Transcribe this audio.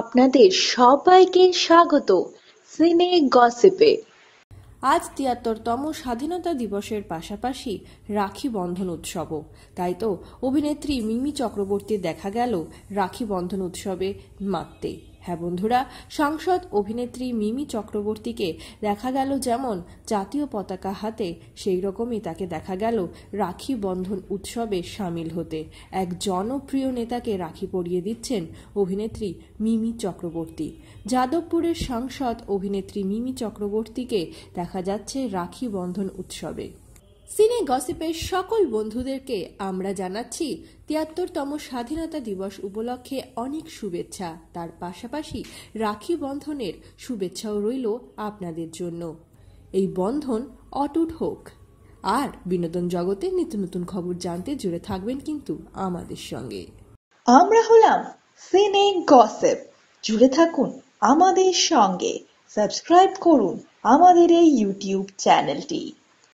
আপনাদের সবাইকে স্বাগত সিনে গসিপে আজ তিয়াত্তরতম স্বাধীনতা দিবসের পাশাপাশি রাখি বন্ধন উৎসবও তাই তো অভিনেত্রী মিমি চক্রবর্তী দেখা গেল রাখি বন্ধন উৎসবে মাততে হ্যাঁ বন্ধুরা সাংসদ অভিনেত্রী মিমি চক্রবর্তীকে দেখা গেল যেমন জাতীয় পতাকা হাতে সেই রকমই তাকে দেখা গেল রাখি বন্ধন উৎসবে সামিল হতে এক জনপ্রিয় নেতাকে রাখি পরিয়ে দিচ্ছেন অভিনেত্রী মিমি চক্রবর্তী যাদবপুরের সাংসদ অভিনেত্রী মিমি চক্রবর্তীকে দেখা যাচ্ছে রাখি বন্ধন উৎসবে সিনে গসিপের সকল বন্ধুদেরকে আমরা জানাচ্ছি তিয়াত্তরতম স্বাধীনতা দিবস উপলক্ষে অনেক শুভেচ্ছা তার পাশাপাশি রাখি বন্ধনের শুভেচ্ছাও রইল আপনাদের জন্য এই বন্ধন অটুট হোক আর বিনোদন জগতে নিত্য নতুন খবর জানতে জুড়ে থাকবেন কিন্তু আমাদের সঙ্গে আমরা হলাম সিনে গসিপ জুড়ে থাকুন আমাদের সঙ্গে সাবস্ক্রাইব করুন আমাদের এই ইউটিউব চ্যানেলটি